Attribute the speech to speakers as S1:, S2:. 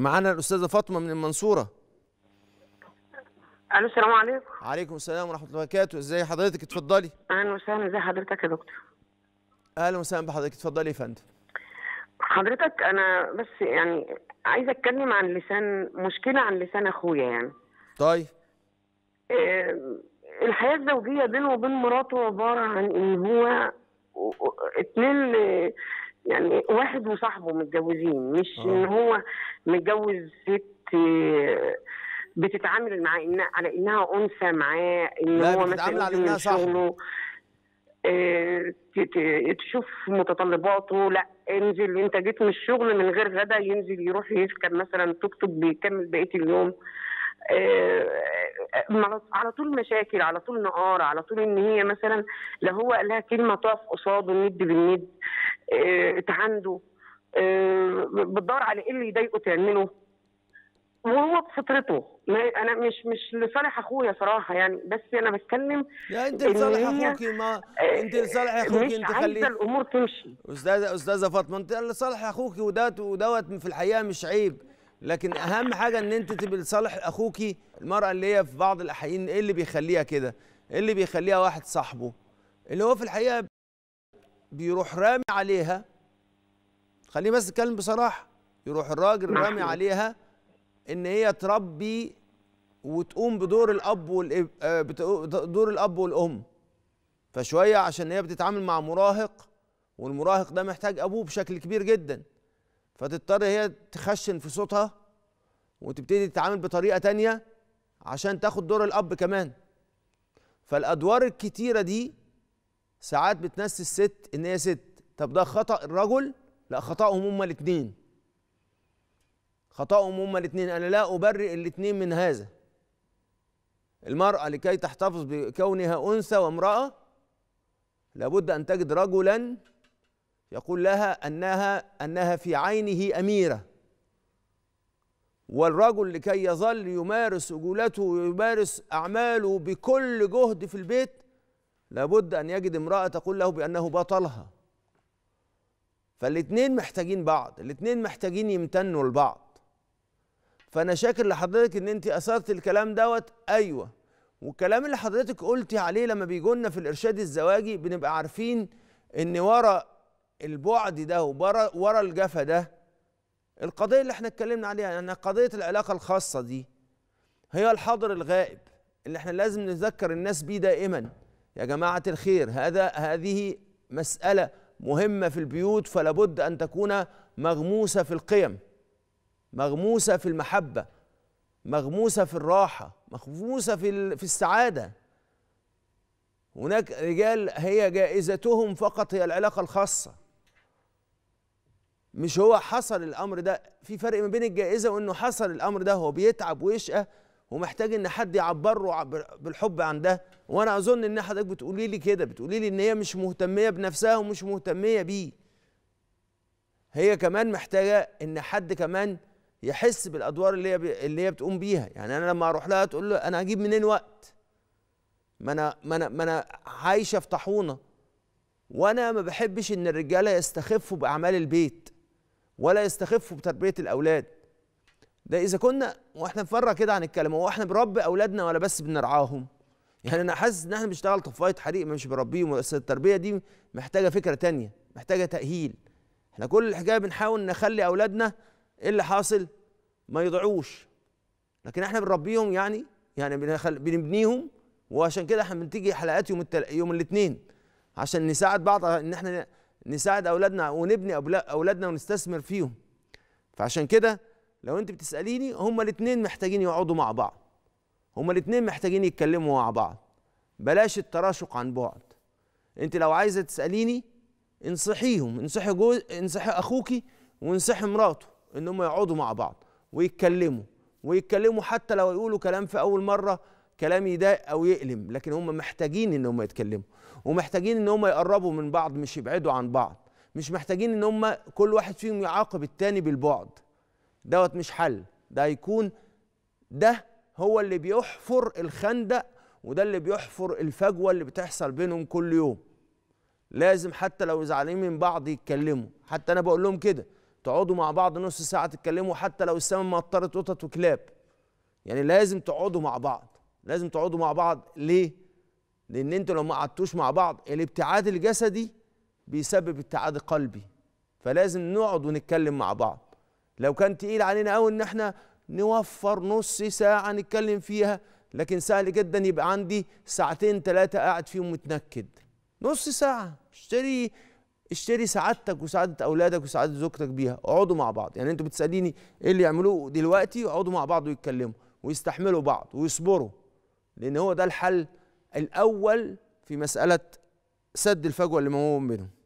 S1: معانا الاستاذه فاطمه من المنصوره الو السلام عليكم وعليكم السلام ورحمه الله وبركاته ازي حضرتك اتفضلي اهلا وسهلا ازي حضرتك يا دكتور اهلا وسهلا بحضرتك اتفضلي يا فندم
S2: حضرتك انا بس يعني عايزه اتكلم عن لسان مشكله عن لسان اخويا يعني طيب إيه الحياه الزوجيه بينه وبين مراته عباره عن ان هو اتنين يعني واحد وصاحبه متجوزين مش آه. ان هو متجوز ست آه، بتتعامل مع إن على انها انثى معاه ان هو مثلا على انها صاحبه آه، تشوف متطلباته لا انزل انت جيت من الشغل من غير غدا ينزل يروح يسكن مثلا توك توك بيكمل بقيه اليوم على طول مشاكل على طول نقار على طول ان هي مثلا لا هو قال لها كلمه تقف قصاده ند بالند آه، اتعنده آه، بتدور على ايه اللي يضايقه تعمله وهو بفطرته ما انا مش مش لصالح اخويا صراحه يعني بس
S1: انا بتكلم يا انت لصالح اخوكي ما آه، انت لصالح اخوكي انت خليك الامور تمشي استاذه استاذه فاطمه انت لصالح اخوكي ودوت ودوت في الحقيقه مش عيب لكن اهم حاجه ان انت تبقي لصالح اخوكي المراه اللي هي في بعض الاحيان ايه اللي بيخليها كده ايه اللي بيخليها واحد صاحبه اللي هو في الحقيقه بيروح رامي عليها خليني بس اتكلم بصراحه يروح الراجل نعم. رامي عليها ان هي تربي وتقوم بدور الاب والاب آه، دور الاب والام فشويه عشان هي بتتعامل مع مراهق والمراهق ده محتاج ابوه بشكل كبير جدا فتضطر هي تخشن في صوتها وتبتدي تتعامل بطريقه تانية عشان تاخد دور الاب كمان فالادوار الكتيره دي ساعات بتنسي الست ان هي ست طب ده خطا الرجل لا خطاهم هما الاثنين خطاهم هما الاثنين انا لا ابرئ الاثنين من هذا المراه لكي تحتفظ بكونها انثى وامراه لابد ان تجد رجلا يقول لها انها انها في عينه اميره والرجل لكي يظل يمارس رجولته ويمارس اعماله بكل جهد في البيت لابد أن يجد امرأة تقول له بأنه بطلها فالاثنين محتاجين بعض الاثنين محتاجين يمتنوا لبعض فأنا شاكر لحضرتك إن أنت أثرت الكلام دوت أيوه والكلام اللي حضرتك قلتي عليه لما بيجونا في الارشاد الزواجي بنبقى عارفين ان ورا البعد ده وورا ورا الجفا ده القضيه اللي احنا اتكلمنا عليها يعني قضيه العلاقه الخاصه دي هي الحاضر الغائب اللي احنا لازم نذكر الناس بيه دائما يا جماعة الخير هذا هذه مسألة مهمة في البيوت فلا بد أن تكون مغموسة في القيم مغموسة في المحبة مغموسة في الراحة مغموسة في في السعادة هناك رجال هي جائزتهم فقط هي العلاقة الخاصة مش هو حصل الأمر ده في فرق ما بين الجائزة وإنه حصل الأمر ده هو بيتعب ويشقى ومحتاج ان حد يعبر له بالحب عن ده وانا اظن ان حضرتك بتقولي لي كده بتقولي لي ان هي مش مهتميه بنفسها ومش مهتميه بيه هي كمان محتاجه ان حد كمان يحس بالادوار اللي هي اللي هي بتقوم بيها يعني انا لما اروح لها تقول له انا هجيب منين وقت ما انا ما انا ما انا عايشه في طاحونه وانا ما بحبش ان الرجاله يستخفوا باعمال البيت ولا يستخفوا بتربيه الاولاد ده اذا كنا واحنا نفرق كده عن الكلام هو احنا بنربي اولادنا ولا بس بنرعاهم يعني انا حاسس ان احنا بنشتغل طفايه حريق مش بنربيهم بس التربيه دي محتاجه فكره تانية محتاجه تاهيل احنا كل الحكايه بنحاول نخلي اولادنا ايه اللي حاصل ما يضيعوش لكن احنا بنربيهم يعني يعني بنبنيهم وعشان كده احنا بنتيجي حلقات يوم التل... يوم الاثنين عشان نساعد بعض ان احنا نساعد اولادنا ونبني اولادنا ونستثمر فيهم فعشان كده لو انت بتساليني هما الاثنين محتاجين يقعدوا مع بعض هما الاثنين محتاجين يتكلموا مع بعض بلاش التراشق عن بعد انت لو عايزه تساليني انصحيهم انصحي جوز انصحي اخوكي وانصحي مراته ان هم يقعدوا مع بعض ويتكلموا ويتكلموا حتى لو يقولوا كلام في اول مره كلام يضايق او يألم لكن هم محتاجين ان هم يتكلموا ومحتاجين ان هم يقربوا من بعض مش يبعدوا عن بعض مش محتاجين ان هم كل واحد فيهم يعاقب التاني بالبعد دوت مش حل ده هيكون ده هو اللي بيحفر الخندق وده اللي بيحفر الفجوة اللي بتحصل بينهم كل يوم لازم حتى لو زعلانين من بعض يتكلموا حتى انا بقول لهم كده تقعدوا مع بعض نص ساعة تتكلموا حتى لو السماء مطرت قطط وكلاب يعني لازم تقعدوا مع بعض لازم تقعدوا مع بعض ليه؟ لأن انتوا لو ما قعدتوش مع بعض الابتعاد الجسدي بيسبب ابتعاد قلبي فلازم نقعد ونتكلم مع بعض لو كان تقيل علينا قوي ان احنا نوفر نص ساعه نتكلم فيها لكن سهل جدا يبقى عندي ساعتين ثلاثه قاعد فيهم متنكد نص ساعه اشتري اشتري سعادتك وسعاده اولادك وسعاده زوجتك بيها اقعدوا مع بعض يعني انتوا بتساليني ايه اللي يعملوه دلوقتي اقعدوا مع بعض ويتكلموا ويستحملوا بعض ويصبروا لان هو ده الحل الاول في مساله سد الفجوه اللي موجوده بينهم